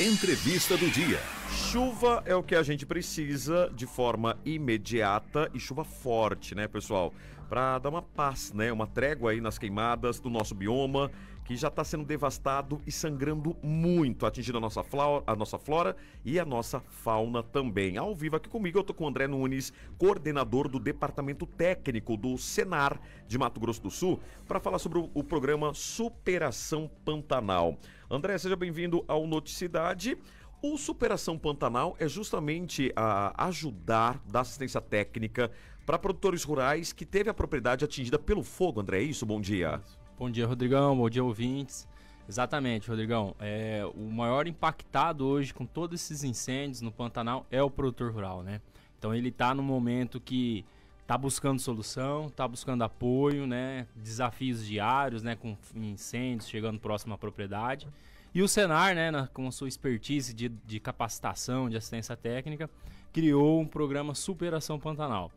Entrevista do dia. Chuva é o que a gente precisa de forma imediata e chuva forte, né, pessoal? para dar uma paz, né, uma trégua aí nas queimadas do nosso bioma, que já está sendo devastado e sangrando muito, atingindo a nossa, flora, a nossa flora e a nossa fauna também. Ao vivo aqui comigo, eu tô com o André Nunes, coordenador do Departamento Técnico do Senar de Mato Grosso do Sul, para falar sobre o, o programa Superação Pantanal. André, seja bem-vindo ao Noticidade. O Superação Pantanal é justamente a ajudar da assistência técnica para produtores rurais que teve a propriedade atingida pelo fogo, André. É isso? Bom dia. Bom dia, Rodrigão. Bom dia, ouvintes. Exatamente, Rodrigão. É, o maior impactado hoje com todos esses incêndios no Pantanal é o produtor rural, né? Então ele está no momento que está buscando solução, está buscando apoio, né? Desafios diários, né? Com incêndios chegando próximo à propriedade. E o Senar, né, na, com a sua expertise de, de capacitação, de assistência técnica, criou um programa Superação Pantanal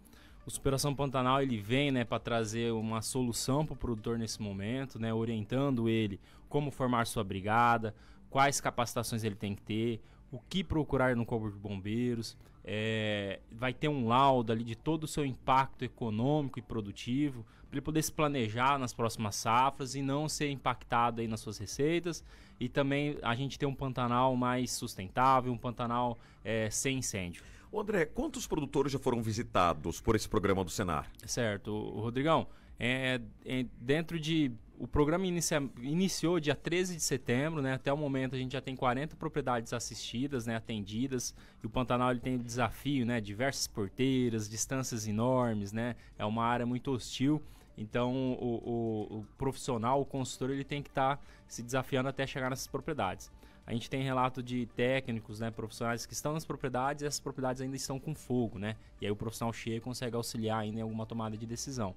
o Superação Pantanal ele vem né, para trazer uma solução para o produtor nesse momento, né, orientando ele como formar sua brigada, quais capacitações ele tem que ter, o que procurar no Corpo de Bombeiros, é, vai ter um laudo ali de todo o seu impacto econômico e produtivo, para ele poder se planejar nas próximas safras e não ser impactado aí nas suas receitas. E também a gente ter um Pantanal mais sustentável, um Pantanal é, sem incêndio. O André, quantos produtores já foram visitados por esse programa do Senar? Certo, o Rodrigão, é, é, é, dentro de. O programa inicia, iniciou dia 13 de setembro, né? Até o momento a gente já tem 40 propriedades assistidas, né? atendidas. E o Pantanal ele tem o desafio, né? Diversas porteiras, distâncias enormes, né? É uma área muito hostil. Então o, o, o profissional, o consultor, ele tem que estar tá se desafiando até chegar nessas propriedades. A gente tem relato de técnicos, né, profissionais que estão nas propriedades e essas propriedades ainda estão com fogo, né? E aí o profissional chega e consegue auxiliar ainda em alguma tomada de decisão.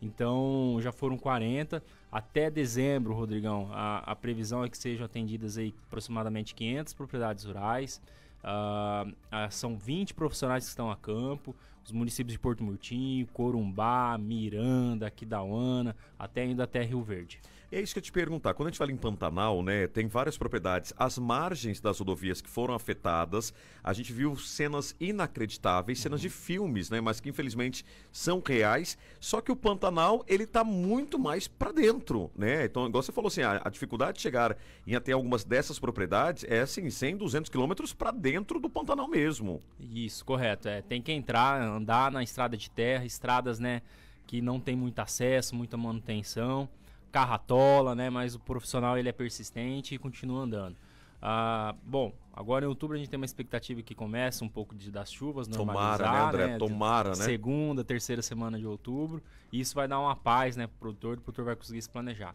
Então, já foram 40. Até dezembro, Rodrigão, a, a previsão é que sejam atendidas aí aproximadamente 500 propriedades rurais. Uh, são 20 profissionais que estão a campo os municípios de Porto Murtinho, Corumbá, Miranda, Quidauana, até ainda até Rio Verde. É isso que eu te perguntar. Quando a gente fala em Pantanal, né, tem várias propriedades. As margens das rodovias que foram afetadas, a gente viu cenas inacreditáveis, cenas uhum. de filmes, né, mas que infelizmente são reais. Só que o Pantanal, ele tá muito mais para dentro, né? Então, igual você falou assim, a, a, dificuldade de chegar em até algumas dessas propriedades é assim, 100, 200 quilômetros para dentro do Pantanal mesmo. Isso, correto. É, tem que entrar andar na estrada de terra, estradas, né, que não tem muito acesso, muita manutenção, carratola, né, mas o profissional ele é persistente e continua andando. Ah, bom, agora em outubro a gente tem uma expectativa que começa um pouco de, das chuvas, normalizar, tomara, né, André? Né, tomara, né? Segunda, terceira semana de outubro. E isso vai dar uma paz, né, o produtor, o produtor vai conseguir se planejar.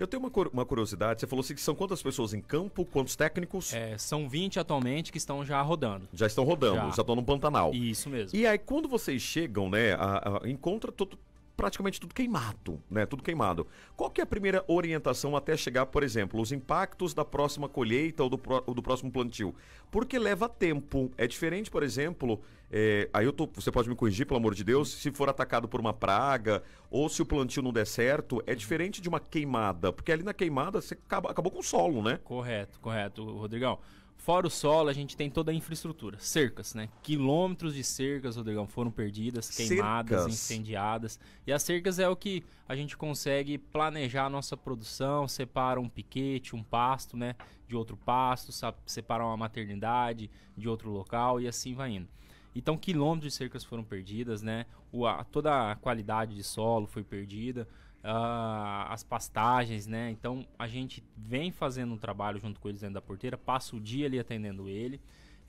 Eu tenho uma, uma curiosidade. Você falou assim que são quantas pessoas em campo, quantos técnicos? É, são 20 atualmente que estão já rodando. Já estão rodando, já, já estão no Pantanal. Isso mesmo. E aí, quando vocês chegam, né, a, a, encontra todo, praticamente tudo queimado, né? Tudo queimado. Qual que é a primeira orientação até chegar, por exemplo, os impactos da próxima colheita ou do, ou do próximo plantio? Porque leva tempo. É diferente, por exemplo, é, aí eu tô, você pode me corrigir, pelo amor de Deus, se for atacado por uma praga ou se o plantio não der certo, é diferente de uma queimada, porque ali na queimada você acaba, acabou com o solo, né? Correto, correto, Rodrigão. Fora o solo, a gente tem toda a infraestrutura, cercas, né? Quilômetros de cercas, Rodrigão, foram perdidas, queimadas, cercas. incendiadas. E as cercas é o que a gente consegue planejar a nossa produção, separa um piquete, um pasto, né? De outro pasto, separa uma maternidade de outro local e assim vai indo. Então, quilômetros de cercas foram perdidas, né? O, a, toda a qualidade de solo foi perdida uh, as pastagens, né? Então a gente vem fazendo um trabalho junto com eles dentro da porteira, passa o dia ali atendendo ele.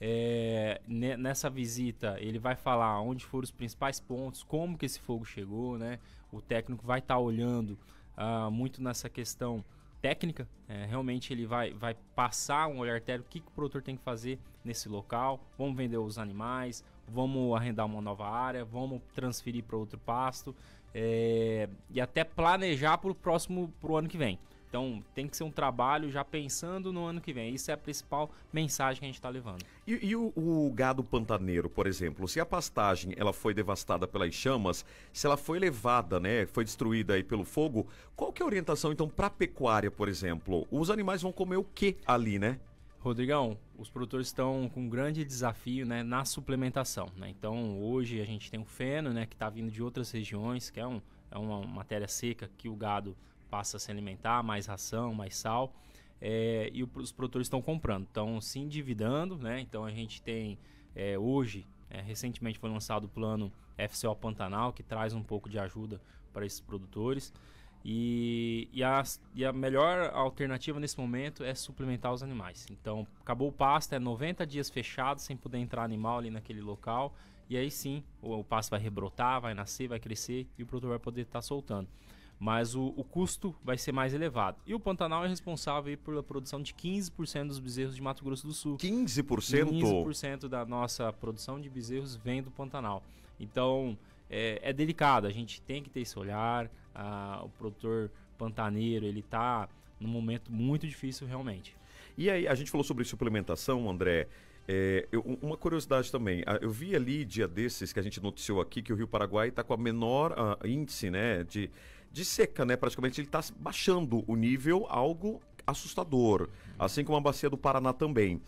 É, nessa visita ele vai falar onde foram os principais pontos, como que esse fogo chegou, né? O técnico vai estar tá olhando uh, muito nessa questão técnica. É, realmente ele vai, vai passar um olhar técnico, o que, que o produtor tem que fazer nesse local, vamos vender os animais, vamos arrendar uma nova área, vamos transferir para outro pasto é, e até planejar para o próximo, para o ano que vem. Então tem que ser um trabalho já pensando no ano que vem. Isso é a principal mensagem que a gente está levando. E, e o, o, gado pantaneiro, por exemplo, se a pastagem ela foi devastada pelas chamas, se ela foi levada, né, foi destruída aí pelo fogo, qual que é a orientação então para a pecuária, por exemplo? Os animais vão comer o que ali, né? Rodrigão, os produtores estão com um grande desafio né, na suplementação. Né? Então, hoje a gente tem o feno, né, que está vindo de outras regiões, que é, um, é uma matéria seca que o gado passa a se alimentar, mais ração, mais sal, é, e os produtores estão comprando, estão se endividando. Né? Então, a gente tem é, hoje, é, recentemente foi lançado o plano FCO Pantanal, que traz um pouco de ajuda para esses produtores. E, e, a, e a melhor alternativa nesse momento é suplementar os animais. Então, acabou o pasto, é 90 dias fechado, sem poder entrar animal ali naquele local. E aí sim, o, o pasto vai rebrotar, vai nascer, vai crescer e o produtor vai poder estar tá soltando. Mas o, o, custo vai ser mais elevado. E o Pantanal é responsável pela produção de 15% dos bezerros de Mato Grosso do Sul. 15%? 15% da nossa produção de bezerros vem do Pantanal. Então, é, é delicado, a gente tem que ter esse olhar o produtor pantaneiro, ele está num momento muito difícil realmente. E aí, a gente falou sobre suplementação, André. É, eu, uma curiosidade também, eu vi ali dia desses que a gente noticiou aqui que o Rio Paraguai está com a menor uh, índice né, de, de seca, né? Praticamente ele está baixando o nível, algo assustador, uhum. assim como a bacia do Paraná também.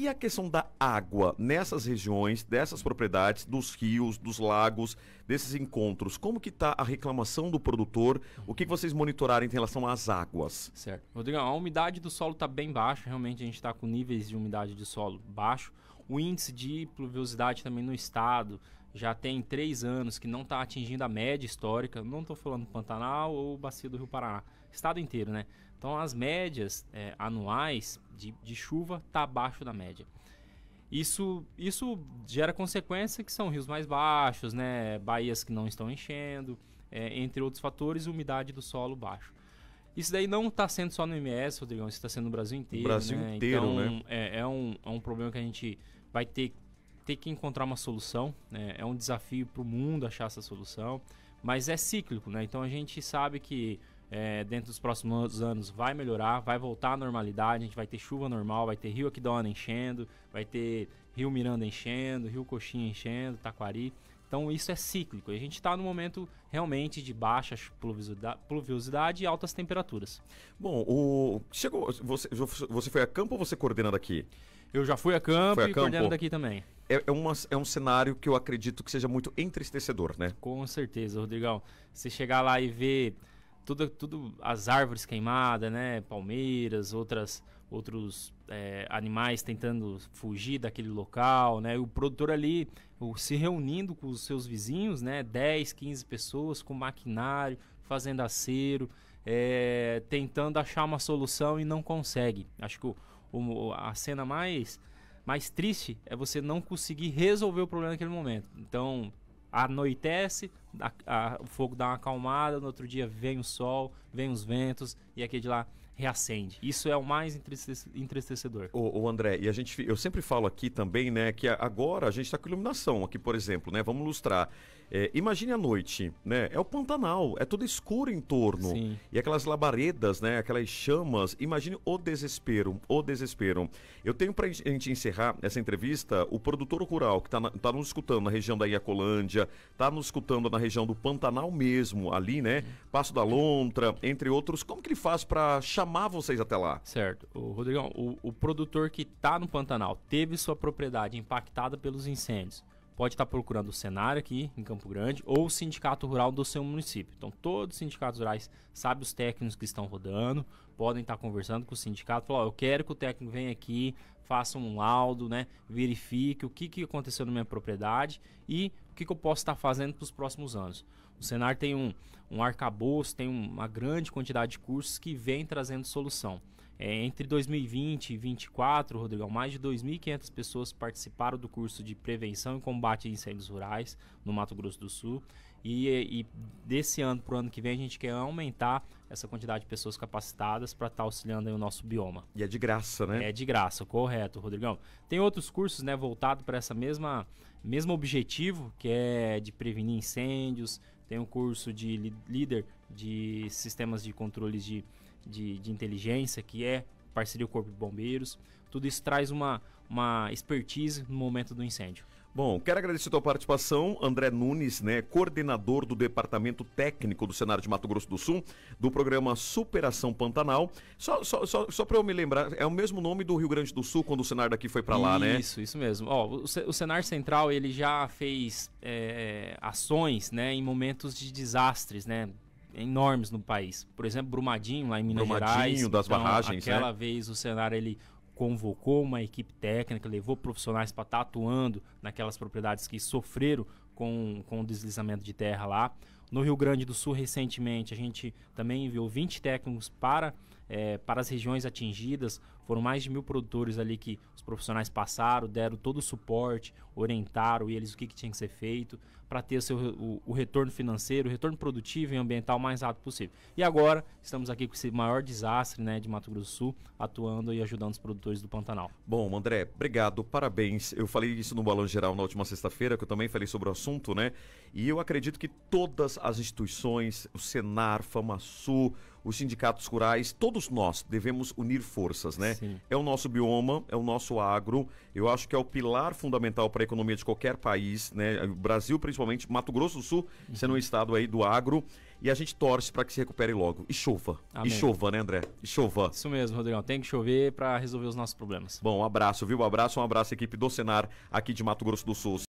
E a questão da água nessas regiões, dessas propriedades, dos rios, dos lagos, desses encontros, como que está a reclamação do produtor? O que, que vocês monitoraram em relação às águas? Certo. Rodrigão, a umidade do solo está bem baixa, realmente a gente está com níveis de umidade de solo baixo. O índice de pluviosidade também no estado já tem três anos que não está atingindo a média histórica. Não estou falando Pantanal ou Bacia do Rio Paraná, estado inteiro, né? Então as médias é, anuais de, de chuva tá abaixo da média. Isso, isso gera consequência que são rios mais baixos, né, baías que não estão enchendo, é, entre outros fatores, umidade do solo baixo. Isso daí não está sendo só no MS, Rodrigão, isso está sendo no Brasil inteiro. O Brasil né? inteiro, então, né? É, é, um, é um problema que a gente vai ter, ter que encontrar uma solução. Né? É um desafio para o mundo achar essa solução, mas é cíclico, né? Então a gente sabe que é, dentro dos próximos anos vai melhorar, vai voltar à normalidade, a gente vai ter chuva normal, vai ter rio aqui Aquidona enchendo, vai ter rio Miranda enchendo, rio Coxinha enchendo, Taquari. Então isso é cíclico. E a gente está no momento realmente de baixa pluviosidade e altas temperaturas. Bom, o... chegou. Você, você foi a campo ou você coordenando aqui? Eu já fui a campo foi a e campo. coordenando aqui também. É, é, uma, é um cenário que eu acredito que seja muito entristecedor, né? Com certeza, Rodrigão. Você chegar lá e ver tudo, tudo as árvores queimadas, né? Palmeiras, outras, outros é, animais tentando fugir daquele local, né? O produtor ali o, se reunindo com os seus vizinhos, né? 10, 15 pessoas com maquinário, fazendo acero, é, tentando achar uma solução e não consegue. Acho que o, o, a cena mais, mais triste é você não conseguir resolver o problema naquele momento. Então, anoitece, a, a, o fogo dá uma acalmada, no outro dia vem o sol, vem os ventos e aqui de lá reacende. Isso é o mais entristecedor. O, o André, e a gente, eu sempre falo aqui também, né, que agora a gente está com iluminação aqui, por exemplo, né, vamos ilustrar. É, imagine a noite, né? É o Pantanal, é tudo escuro em torno. Sim. E aquelas labaredas, né? Aquelas chamas. Imagine o desespero, o desespero. Eu tenho pra gente encerrar essa entrevista o produtor rural que tá, na, tá nos escutando na região da Iacolândia, tá nos escutando na região do Pantanal mesmo, ali, né? Passo da Lontra, entre outros. Como que ele faz para chamar vocês até lá? Certo. O Rodrigão, o, o produtor que tá no Pantanal teve sua propriedade impactada pelos incêndios pode estar procurando o Senar aqui em Campo Grande ou o sindicato rural do seu município. Então, todos os sindicatos rurais sabem os técnicos que estão rodando, podem estar conversando com o sindicato, falar, oh, eu quero que o técnico venha aqui, faça um laudo, né, verifique o que, que aconteceu na minha propriedade e o que, que eu posso estar fazendo para os próximos anos. O Senar tem um, um arcabouço, tem uma grande quantidade de cursos que vem trazendo solução. É, entre 2020 e 2024, Rodrigão, mais de 2.500 pessoas participaram do curso de prevenção e combate a incêndios rurais no Mato Grosso do Sul. E, e desse ano para o ano que vem, a gente quer aumentar essa quantidade de pessoas capacitadas para estar tá auxiliando o nosso bioma. E é de graça, né? É de graça, correto, Rodrigão. Tem outros cursos né, voltados para essa mesma mesmo objetivo, que é de prevenir incêndios, tem um curso de líder de sistemas de controles de, de, de inteligência, que é parceria o Corpo de Bombeiros. Tudo isso traz uma, uma expertise no momento do incêndio. Bom, quero agradecer a tua participação, André Nunes, né, coordenador do Departamento Técnico do Senado de Mato Grosso do Sul, do programa Superação Pantanal. Só, só, só, só para eu me lembrar, é o mesmo nome do Rio Grande do Sul quando o Senar daqui foi para lá, né? Isso, isso mesmo. Ó, o, o Senar Central ele já fez é, ações, né, em momentos de desastres, né, enormes no país. Por exemplo, Brumadinho, lá em Minas Brumadinho, Gerais. Brumadinho, das então, barragens, né? Aquela né? vez o cenário ele convocou uma equipe técnica, levou profissionais para estar tá atuando naquelas propriedades que sofreram com, com o deslizamento de terra lá. No Rio Grande do Sul, recentemente, a gente também enviou 20 técnicos para é, para as regiões atingidas. Foram mais de mil produtores ali que os profissionais passaram, deram todo o suporte, orientaram eles o que, que tinha que ser feito para ter o, seu, o, o, retorno financeiro, o retorno produtivo e ambiental mais rápido possível. E agora estamos aqui com esse maior desastre né, de Mato Grosso do Sul, atuando e ajudando os produtores do Pantanal. Bom, André, obrigado, parabéns. Eu falei isso no Balão Geral na última sexta-feira, que eu também falei sobre o assunto, né? E eu acredito que todas as instituições, o Senar, FamaSul, os sindicatos rurais, todos nós devemos unir forças, né? Sim. É o nosso bioma, é o nosso agro, eu acho que é o pilar fundamental para a economia de qualquer país, né? O Brasil, principalmente, Mato Grosso do Sul, uhum. sendo um estado aí do agro, e a gente torce para que se recupere logo. E chova. Amém. E chova, né, André? E chova. Isso mesmo, Rodrigão. Tem que chover para resolver os nossos problemas. Bom, um abraço, viu? Um abraço, um abraço, equipe do Senar aqui de Mato Grosso do Sul.